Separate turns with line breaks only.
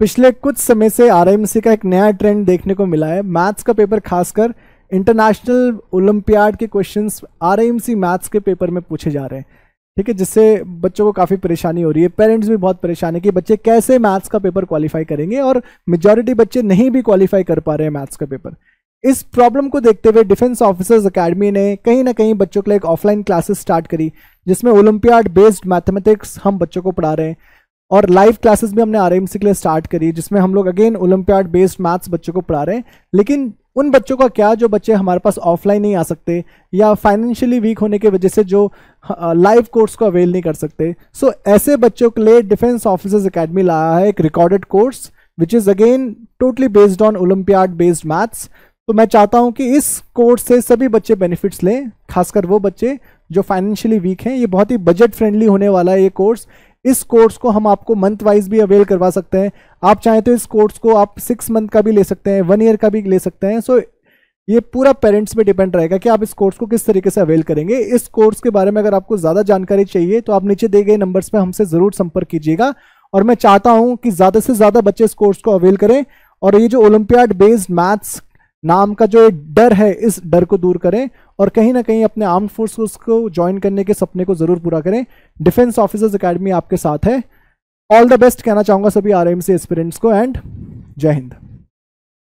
पिछले कुछ समय से आर का एक नया ट्रेंड देखने को मिला है मैथ्स का पेपर खासकर इंटरनेशनल ओलंपियाड के क्वेश्चंस आर मैथ्स के पेपर में पूछे जा रहे हैं ठीक है जिससे बच्चों को काफ़ी परेशानी हो रही है पेरेंट्स भी बहुत परेशान है कि बच्चे कैसे मैथ्स का पेपर क्वालिफाई करेंगे और मेजॉरिटी बच्चे नहीं भी क्वालिफाई कर पा रहे हैं मैथ्स का पेपर इस प्रॉब्लम को देखते हुए डिफेंस ऑफिसर्स अकेडमी ने कहीं ना कहीं बच्चों के लिए एक ऑफलाइन क्लासेस स्टार्ट करी जिसमें ओलंपियाड बेस्ड मैथमेटिक्स हम बच्चों को पढ़ा रहे हैं और लाइव क्लासेस भी हमने आर के लिए स्टार्ट करी जिसमें हम लोग अगेन ओलम्पियाड बेस्ड मैथ्स बच्चों को पढ़ा रहे हैं लेकिन उन बच्चों का क्या जो बच्चे हमारे पास ऑफलाइन नहीं आ सकते या फाइनेंशियली वीक होने की वजह से जो लाइव कोर्स को अवेल नहीं कर सकते सो so, ऐसे बच्चों के लिए डिफेंस ऑफिसर्स अकेडमी लाया है एक recorded course which is again totally based on olympiad based maths तो मैं चाहता हूं कि इस कोर्स से सभी बच्चे बेनिफिट्स लें खासकर वो बच्चे जो फाइनेंशियली वीक हैं ये बहुत ही बजट फ्रेंडली होने वाला है ये कोर्स इस कोर्स को हम आपको मंथ वाइज भी अवेल करवा सकते हैं आप चाहें तो इस कोर्स को आप सिक्स मंथ का भी ले सकते हैं वन ईयर का भी ले सकते हैं सो so, ये पूरा पेरेंट्स पे डिपेंड रहेगा कि आप इस कोर्स को किस तरीके से अवेल करेंगे इस कोर्स के बारे में अगर आपको ज़्यादा जानकारी चाहिए तो आप नीचे दिए गए नंबर्स पर हमसे ज़रूर संपर्क कीजिएगा और मैं चाहता हूँ कि ज़्यादा से ज़्यादा बच्चे इस कोर्स को अवेल करें और ये जो ओलंपियाड बेस्ड मैथ्स नाम का जो डर है इस डर को दूर करें और कहीं ना कहीं अपने आर्म फोर्स को ज्वाइन करने के सपने को ज़रूर पूरा करें डिफेंस ऑफिसर्स अकेडमी आपके साथ है ऑल द बेस्ट कहना चाहूंगा सभी आर एम एस्पिरेंट्स को एंड जय हिंद